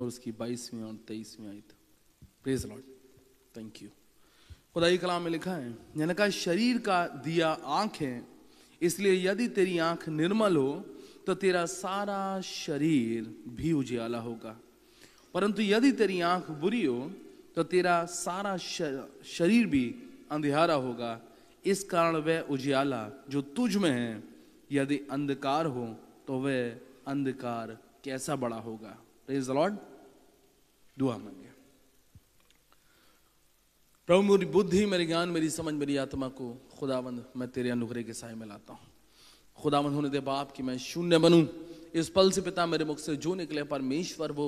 और तो उसकी बाईसवीं और तेईसवीं आयत प्रेज लॉर्ड थैंक यू खुदाई कलाम में लिखा है यानी कहा शरीर का दिया आंख है इसलिए यदि तेरी आंख निर्मल हो तो तेरा सारा शरीर भी उजियाला होगा परंतु यदि तेरी आंख बुरी हो तो तेरा सारा शरीर भी अंधेरा होगा इस कारण वह उजियाला जो तुझ में है यदि अंधकार हो तो वह अंधकार कैसा बड़ा होगा प्रेज द लॉर्ड दुआ मांगे प्रभु मेरी बुद्धि मेरे ज्ञान मेरी समझ मेरी आत्मा को खुदावंद मैं तेरे अनुग्रह के साय में लाता हूँ खुदावंद होने दे बाप कि मैं शून्य बनूं इस पल से पिता मेरे मुख से जो निकले परमेश्वर वो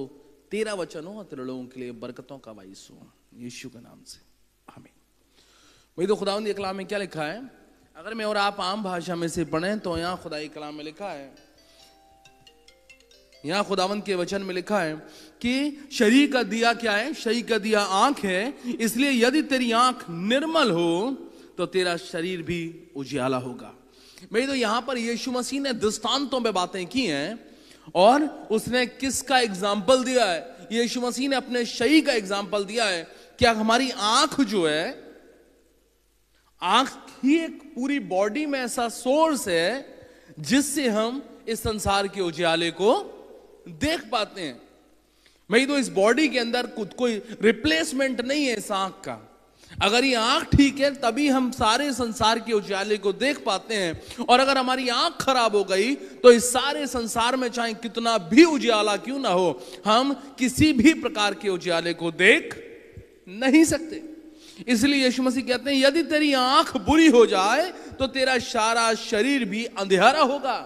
तेरा वचन हो तेरे लोगों के लिए बरकतों का वाइस हो यीशु के नाम से हमें वही तो खुदावंद कलाम में क्या लिखा है अगर मैं और आप आम भाषा में से पढ़ें तो यहाँ खुदाई कलाम में लिखा है यहां खुदावन के वचन में लिखा है कि शरीर का दिया क्या है शरीर का दिया आंख है इसलिए यदि तेरी आंख निर्मल हो तो तेरा शरीर भी उजियाला होगा मेरी तो यहां पर यीशु मसीह ने दृष्टांतों में बातें की हैं और उसने किसका एग्जाम्पल दिया है यीशु मसीह ने अपने शरीर का एग्जाम्पल दिया है कि हमारी आंख जो है आंख ही एक पूरी बॉडी में ऐसा सोर्स है जिससे हम इस संसार के उजियाले को देख पाते हैं भाई तो इस बॉडी के अंदर खुद कोई रिप्लेसमेंट नहीं है इस आंख का अगर ये आंख ठीक है तभी हम सारे संसार के उजाले को देख पाते हैं और अगर हमारी आंख खराब हो गई तो इस सारे संसार में चाहे कितना भी उजाला क्यों ना हो हम किसी भी प्रकार के उजाले को देख नहीं सकते इसलिए यीशु मसीह कहते हैं यदि तेरी आंख बुरी हो जाए तो तेरा सारा शरीर भी अंधेरा होगा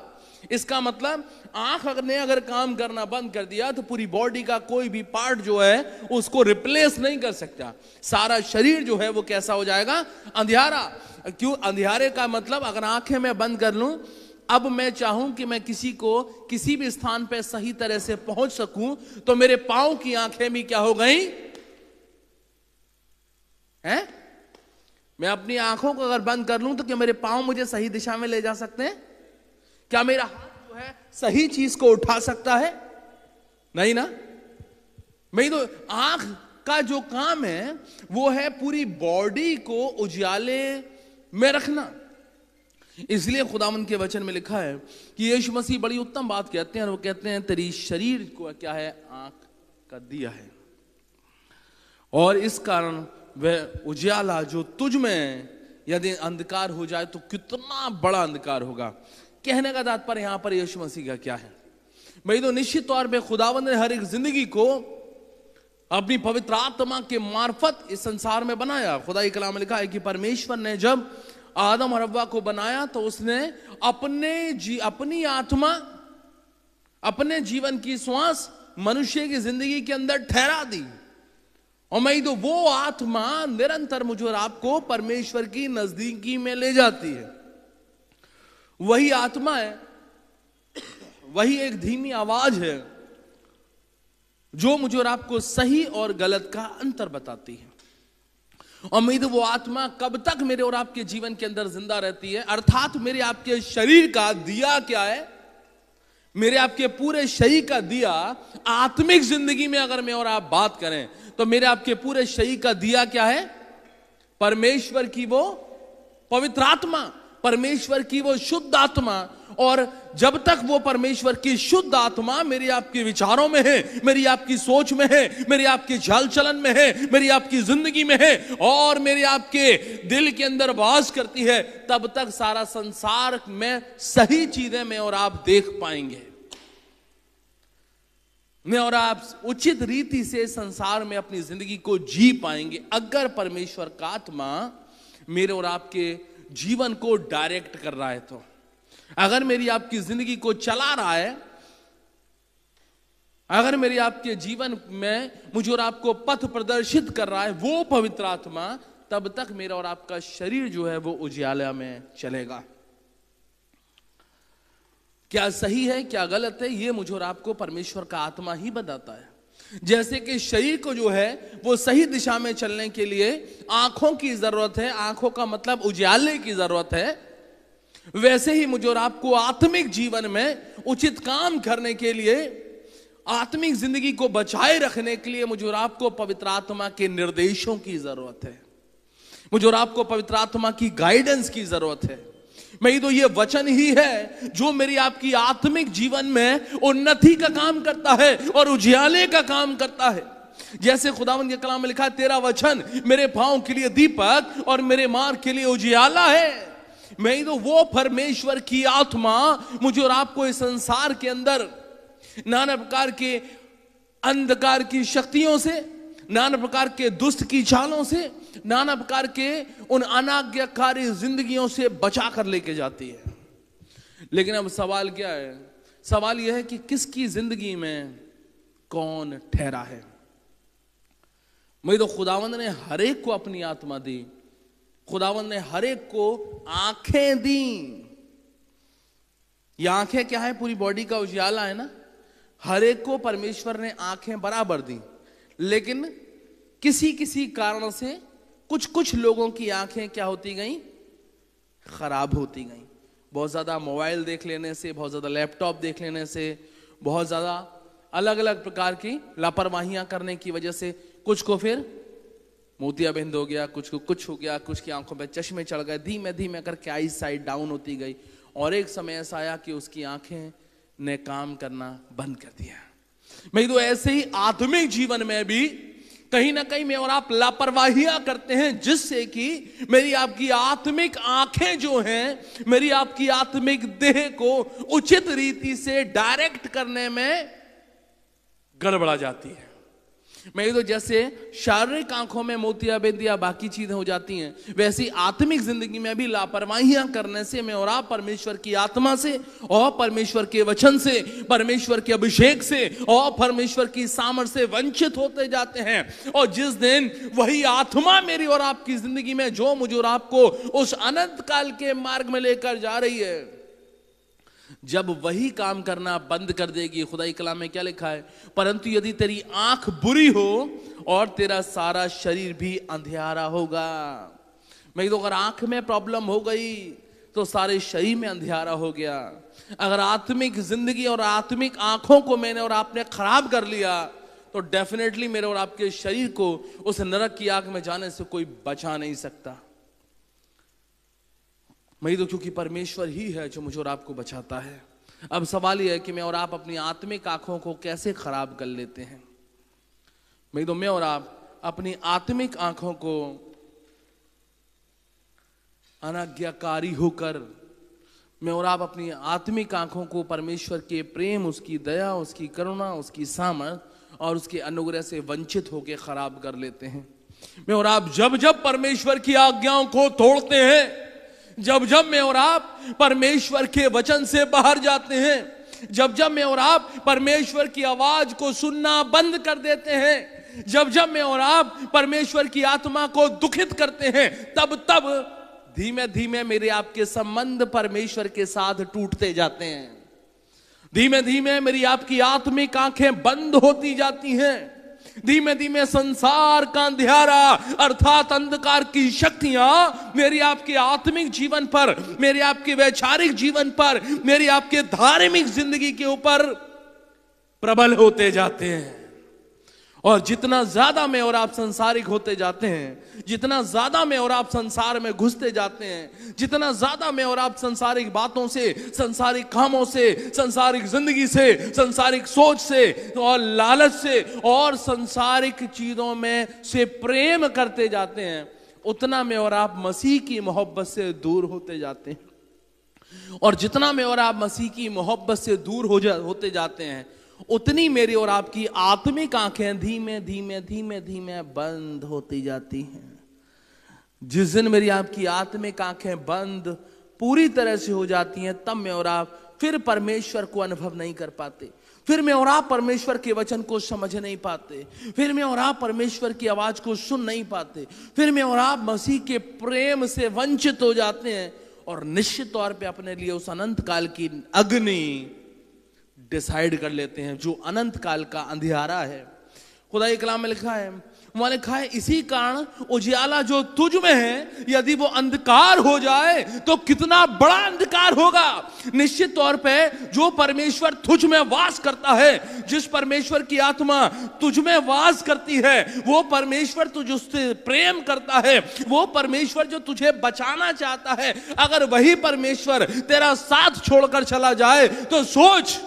इसका मतलब आंख ने अगर काम करना बंद कर दिया तो पूरी बॉडी का कोई भी पार्ट जो है उसको रिप्लेस नहीं कर सकता सारा शरीर जो है वो कैसा हो जाएगा अंधेरा क्यों अंधेरे का मतलब अगर आंखें मैं बंद कर लूं अब मैं चाहूं कि मैं किसी को किसी भी स्थान पर सही तरह से पहुंच सकूं तो मेरे पांव की आंखें भी क्या हो गई हैं मैं अपनी आंखों को अगर बंद कर लूं तो क्या मेरे पांव मुझे सही दिशा में ले जा सकते हैं क्या मेरा है सही चीज को उठा सकता है नहीं ना मैं तो आंख का जो काम है वो है पूरी बॉडी को उजाले में रखना इसलिए खुदामन के वचन में लिखा है कि यीशु मसीह बड़ी उत्तम बात कहते हैं और वो कहते हैं तेरी शरीर को क्या है आंख का दिया है और इस कारण वह उजाला जो तुझ में यदि अंधकार हो जाए तो कितना बड़ा अंधकार होगा कहने का तात्पर्य यहां पर यीशु मसीह का क्या है मैं तो निश्चित तौर पर खुदावन ने हर एक जिंदगी को अपनी पवित्र आत्मा के मार्फत इस संसार में बनाया खुदा कलाम लिखा है कि परमेश्वर ने जब आदम और अब्बा को बनाया तो उसने अपने जी अपनी आत्मा अपने जीवन की श्वास मनुष्य की जिंदगी के अंदर ठहरा दी और मैं तो वो आत्मा निरंतर मुझे और आपको परमेश्वर की नजदीकी में ले जाती है वही आत्मा है वही एक धीमी आवाज है जो मुझे और आपको सही और गलत का अंतर बताती है उम्मीद वो आत्मा कब तक मेरे और आपके जीवन के अंदर जिंदा रहती है अर्थात मेरे आपके शरीर का दिया क्या है मेरे आपके पूरे शरीर का दिया आत्मिक जिंदगी में अगर मैं और आप बात करें तो मेरे आपके पूरे शरीर का दिया क्या है परमेश्वर की वो पवित्र आत्मा परमेश्वर की वो शुद्ध आत्मा और जब तक वो परमेश्वर की शुद्ध आत्मा मेरी आपके विचारों में है मेरी आपकी सोच में है मेरी आपके झल चलन में है मेरी आपकी जिंदगी में है और मेरे आपके दिल के अंदर वास करती है तब तक सारा संसार में सही चीजें में और आप देख पाएंगे में और आप उचित रीति से संसार में अपनी जिंदगी को जी पाएंगे अगर परमेश्वर का आत्मा मेरे और आपके जीवन को डायरेक्ट कर रहा है तो अगर मेरी आपकी जिंदगी को चला रहा है अगर मेरी आपके जीवन में मुझे और आपको पथ प्रदर्शित कर रहा है वो पवित्र आत्मा तब तक मेरा और आपका शरीर जो है वो उजाला में चलेगा क्या सही है क्या गलत है ये मुझे और आपको परमेश्वर का आत्मा ही बताता है जैसे कि शरीर को जो है वो सही दिशा में चलने के लिए आंखों की जरूरत है आंखों का मतलब उजाले की जरूरत है वैसे ही मुझे और आपको आत्मिक जीवन में उचित काम करने के लिए आत्मिक जिंदगी को बचाए रखने के लिए मुझे और आपको पवित्र आत्मा के निर्देशों की जरूरत है मुझे और आपको पवित्र आत्मा की गाइडेंस की जरूरत है मेरी तो ये वचन ही है जो मेरी आपकी आत्मिक जीवन में उन्नति का काम करता है और उजियाले का काम करता है जैसे खुदावन के कलाम में लिखा तेरा वचन मेरे पाँव के लिए दीपक और मेरे मार्ग के लिए उजियाला है मैं तो वो परमेश्वर की आत्मा मुझे और आपको इस संसार के अंदर नाना प्रकार के अंधकार की शक्तियों से नाना प्रकार के दुष्ट की चालों से नाना प्रकार के उन अनाज्ञाकारी जिंदगियों से बचा कर लेके जाती है लेकिन अब सवाल क्या है सवाल यह है कि किसकी जिंदगी में कौन ठहरा है मैं तो खुदावंद ने हर एक को अपनी आत्मा दी खुदावंद ने हर एक को आंखें दी ये आंखें क्या है पूरी बॉडी का उजियाला है ना हर एक को परमेश्वर ने आंखें बराबर दी लेकिन किसी किसी कारण से कुछ कुछ लोगों की आंखें क्या होती गई खराब होती गई बहुत ज़्यादा मोबाइल देख लेने से बहुत ज़्यादा लैपटॉप देख लेने से बहुत ज़्यादा अलग अलग प्रकार की लापरवाहियां करने की वजह से कुछ को फिर मोतिया बिंद हो गया कुछ को कुछ हो गया कुछ की आंखों पर चश्मे चढ़ गए धीमे धीमे करके आई साइड डाउन होती गई और एक समय ऐसा आया कि उसकी आंखें ने काम करना बंद कर दिया मैं तो ऐसे ही आत्मिक जीवन में भी कहीं ना कहीं मैं और आप लापरवाहियां करते हैं जिससे कि मेरी आपकी आत्मिक आंखें जो हैं मेरी आपकी आत्मिक देह को उचित रीति से डायरेक्ट करने में गड़बड़ा जाती है मेरे तो जैसे शारीरिक आंखों में मोतिया या बाकी चीजें हो जाती हैं वैसी आत्मिक जिंदगी में भी लापरवाहियां करने से मैं और आप परमेश्वर की आत्मा से और परमेश्वर के वचन से परमेश्वर के अभिषेक से और परमेश्वर की सामर से वंचित होते जाते हैं और जिस दिन वही आत्मा मेरी और आपकी जिंदगी में जो मुझे और आपको उस अनंत काल के मार्ग में लेकर जा रही है जब वही काम करना बंद कर देगी खुदाई कलाम में क्या लिखा है परंतु यदि तेरी आंख बुरी हो और तेरा सारा शरीर भी अंधेरा होगा मैं तो अगर आंख में प्रॉब्लम हो गई तो सारे शरीर में अंधेरा हो गया अगर आत्मिक जिंदगी और आत्मिक आंखों को मैंने और आपने खराब कर लिया तो डेफिनेटली मेरे और आपके शरीर को उस नरक की आग में जाने से कोई बचा नहीं सकता मैं तो क्योंकि परमेश्वर ही है जो मुझे और आपको बचाता है अब सवाल यह है कि मैं और आप अपनी आत्मिक आंखों को कैसे खराब कर लेते हैं मैं तो मैं और आप अपनी आत्मिक आंखों को अनाज्ञाकारी होकर मैं और आप अपनी आत्मिक आंखों को परमेश्वर के प्रेम उसकी दया उसकी करुणा उसकी सामर्थ और उसके अनुग्रह से वंचित होकर खराब कर लेते हैं मैं और आप जब जब परमेश्वर की आज्ञाओं को तोड़ते हैं जब जब मैं और आप परमेश्वर के वचन से बाहर जाते हैं जब जब मैं और आप परमेश्वर की आवाज को सुनना बंद कर देते हैं जब जब मैं और आप परमेश्वर की आत्मा को दुखित करते हैं तब तब धीमे धीमे मेरे आपके संबंध परमेश्वर के साथ टूटते जाते हैं धीमे धीमे मेरी आपकी आत्मिक आंखें बंद होती जाती हैं धीमे धीमे संसार का अंधेरा अर्थात अंधकार की शक्तियां मेरी आपके आत्मिक जीवन पर मेरे आपके वैचारिक जीवन पर मेरी आपके धार्मिक जिंदगी के ऊपर प्रबल होते जाते हैं और जितना ज्यादा में और आप संसारिक होते जाते हैं जितना ज्यादा में और आप संसार में घुसते जाते हैं जितना ज्यादा में और आप संसारिक बातों से संसारिक कामों से संसारिक जिंदगी से संसारिक सोच से और लालच से और संसारिक चीजों में से प्रेम करते जाते हैं उतना में और आप मसीह की मोहब्बत से दूर होते जाते हैं और जितना में और आप मसीह की मोहब्बत से दूर हो जा होते जाते हैं उतनी मेरी और आपकी आत्मिक आंखें धीमे धीमे धीमे धीमे बंद होती जाती हैं जिस दिन मेरी आपकी आत्मिक आंखें बंद पूरी तरह से हो जाती हैं तब मैं और आप फिर परमेश्वर को अनुभव नहीं कर पाते फिर मैं और आप परमेश्वर के वचन को समझ नहीं पाते फिर मैं और आप परमेश्वर की आवाज को सुन नहीं पाते फिर मैं और आप मसीह के प्रेम से वंचित हो जाते हैं और निश्चित तौर पे अपने लिए उस अनंत काल की अग्नि डिसाइड कर लेते हैं जो अनंत काल का अंधियारा है खुदा कलाम में लिखा है वहां लिखा है इसी कारण उजियाला जो तुझ में है यदि वो अंधकार हो जाए तो कितना बड़ा अंधकार होगा निश्चित तौर पे जो परमेश्वर तुझ में वास करता है जिस परमेश्वर की आत्मा तुझ में वास करती है वो परमेश्वर तुझ उससे प्रेम करता है वो परमेश्वर जो तुझे बचाना चाहता है अगर वही परमेश्वर तेरा साथ छोड़कर चला जाए तो सोच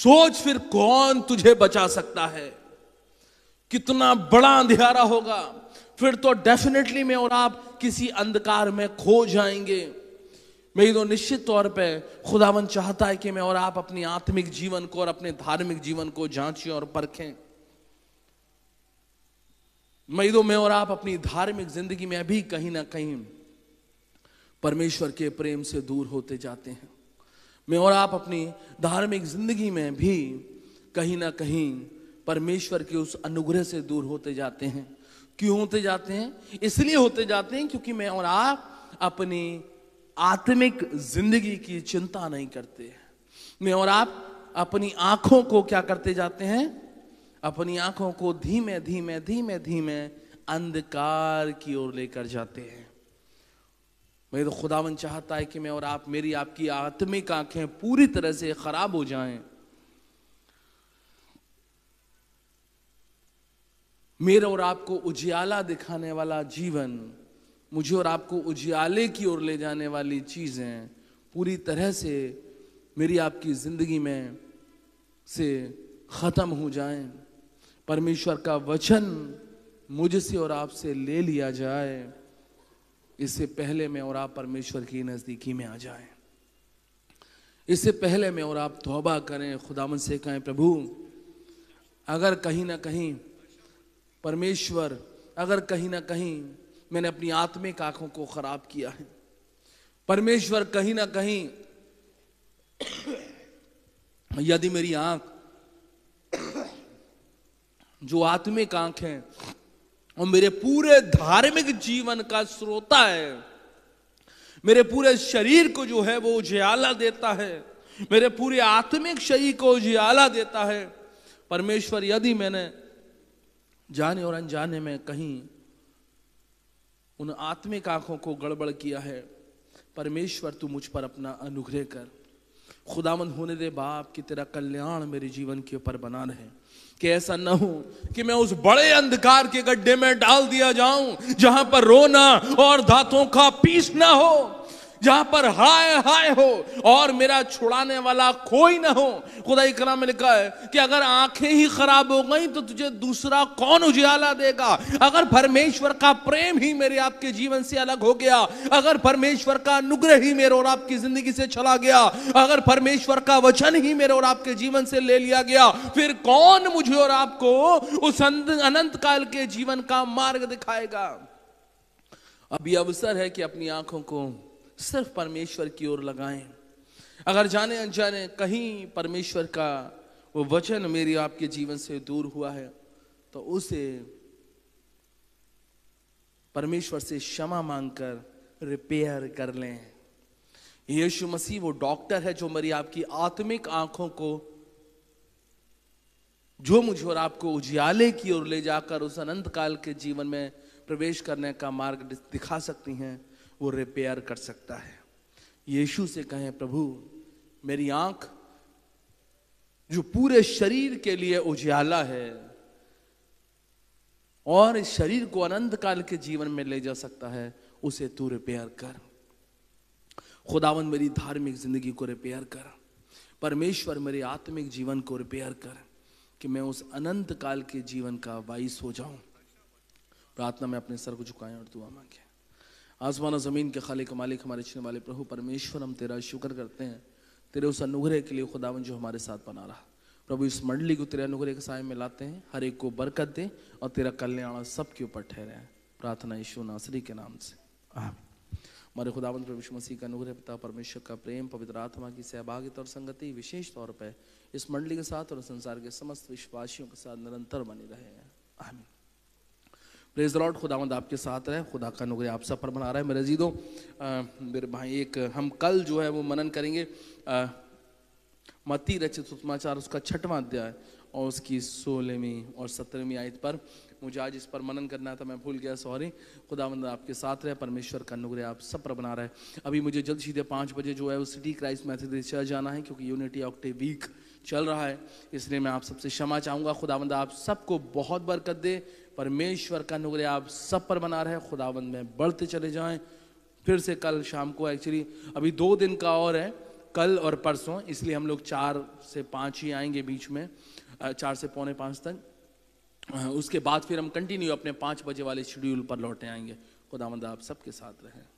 सोच फिर कौन तुझे बचा सकता है कितना बड़ा अंधेरा होगा फिर तो डेफिनेटली मैं और आप किसी अंधकार में खो जाएंगे मेरी तो निश्चित तौर पे खुदावन चाहता है कि मैं और आप अपनी आत्मिक जीवन को और अपने धार्मिक जीवन को जांचें और परखें मैं तो मैं और आप अपनी धार्मिक जिंदगी में अभी कहीं ना कहीं परमेश्वर के प्रेम से दूर होते जाते हैं में और आप अपनी धार्मिक जिंदगी में भी कहीं ना कहीं परमेश्वर के उस अनुग्रह से दूर होते जाते हैं क्यों होते जाते हैं इसलिए होते जाते हैं क्योंकि मैं और आप अपनी आत्मिक जिंदगी की चिंता नहीं करते मैं और आप अपनी आंखों को क्या करते जाते हैं अपनी आंखों को धीमे धीमे धीमे धीमे अंधकार की ओर लेकर जाते हैं मेरे तो खुदावन चाहता है कि मैं और आप मेरी आपकी आत्मिक आंखें पूरी तरह से खराब हो जाएं मेरे और आपको उजियाला दिखाने वाला जीवन मुझे और आपको उजियाले की ओर ले जाने वाली चीज़ें पूरी तरह से मेरी आपकी ज़िंदगी में से ख़त्म हो जाएं परमेश्वर का वचन मुझसे और आपसे ले लिया जाए इससे पहले मैं और आप परमेश्वर की नज़दीकी में आ जाए इससे पहले मैं और आप तोबा करें खुदाम से कहें प्रभु अगर कहीं ना कहीं परमेश्वर अगर कहीं ना कहीं मैंने अपनी आत्मिक आंखों को खराब किया है परमेश्वर कहीं ना कहीं यदि मेरी आंख जो आत्मिक आंख है और मेरे पूरे धार्मिक जीवन का श्रोता है मेरे पूरे शरीर को जो है वो उजियाला देता है मेरे पूरे आत्मिक शरीर को उजियाला देता है परमेश्वर यदि मैंने जाने और अनजाने में कहीं उन आत्मिक आंखों को गड़बड़ किया है परमेश्वर तू मुझ पर अपना अनुग्रह कर खुदामंद होने दे बाप कि तेरा कल्याण मेरे जीवन के ऊपर बना रहे कि ऐसा ना हो कि मैं उस बड़े अंधकार के गड्ढे में डाल दिया जाऊं जहां पर रोना और धातों का पीसना हो जहां पर हाय हाय हो और मेरा छुड़ाने वाला कोई ना हो खुदा इकराम में लिखा है कि अगर आंखें ही खराब हो गई तो तुझे दूसरा कौन उजाला देगा अगर परमेश्वर का प्रेम ही मेरे आपके जीवन से अलग हो गया अगर परमेश्वर का अनुग्रह ही मेरे और आपकी जिंदगी से चला गया अगर परमेश्वर का वचन ही मेरे और आपके जीवन से ले लिया गया फिर कौन मुझे और आपको उस अनंत काल के जीवन का मार्ग दिखाएगा अभी अवसर है कि अपनी आंखों को सिर्फ परमेश्वर की ओर लगाएं अगर जाने अनजाने कहीं परमेश्वर का वो वचन मेरे आपके जीवन से दूर हुआ है तो उसे परमेश्वर से क्षमा मांगकर रिपेयर कर लें यीशु मसीह वो डॉक्टर है जो मेरी आपकी आत्मिक आंखों को जो मुझे और आपको उजियाले की ओर ले जाकर उस अनंत काल के जीवन में प्रवेश करने का मार्ग दिखा सकती हैं वो रिपेयर कर सकता है यीशु से कहें प्रभु मेरी आंख जो पूरे शरीर के लिए उजाला है और इस शरीर को अनंत काल के जीवन में ले जा सकता है उसे तू रिपेयर कर खुदावन मेरी धार्मिक जिंदगी को रिपेयर कर परमेश्वर मेरे आत्मिक जीवन को रिपेयर कर कि मैं उस अनंत काल के जीवन का वाइस हो जाऊं प्रार्थना में अपने सर को झुकाएं और दुआ मांगे आसमान और ज़मीन के खालिक मालिक हमारे छीने वाले प्रभु परमेश्वर हम तेरा शुक्र करते हैं तेरे उस अनुग्रह के लिए खुदावन जो हमारे साथ बना रहा प्रभु इस मंडली को तेरे अनुग्रह के साय में लाते हैं हर एक को बरकत दे और तेरा कल्याण सबके ऊपर ठहरे हैं प्रार्थना यशु नासरी के नाम से हमारे खुदावन प्रभु मसीह का अनुग्रह पिता परमेश्वर का प्रेम पवित्र आत्मा की सहभागिता और संगति विशेष तौर पर इस मंडली के साथ और संसार के समस्त विश्वासियों के साथ निरंतर बनी रहे हैं आमीन प्रेज लॉर्ड खुदावंद आपके साथ रहे खुदा का नुगर आप सब पर बना रहा है मेरे जीदों मेरे भाई एक हम कल जो है वो मनन करेंगे मती रचित सुषमाचार उसका छठवां अध्याय और उसकी सोलहवीं और सत्रहवीं आयत पर मुझे आज इस पर मनन करना था तो मैं भूल गया सॉरी खुदा मंद आपके साथ रहे परमेश्वर का अनुग्रह आप सब पर बना रहे अभी मुझे जल्द सीधे पाँच बजे जो है वो सिटी क्राइस्ट मैथोडिस्ट चल जाना है क्योंकि यूनिटी ऑक्टे वीक चल रहा है इसलिए मैं आप सबसे क्षमा चाहूँगा खुदावंद आप सबको बहुत बरकत दे परमेश्वर का अनुग्रह आप सब पर बना रहे खुदावंद में बढ़ते चले जाएँ फिर से कल शाम को एक्चुअली अभी दो दिन का और है कल और परसों इसलिए हम लोग चार से पाँच ही आएंगे बीच में चार से पौने पाँच तक उसके बाद फिर हम कंटिन्यू अपने पाँच बजे वाले शेड्यूल पर लौटे आएंगे खुदा मंदा आप सबके साथ रहें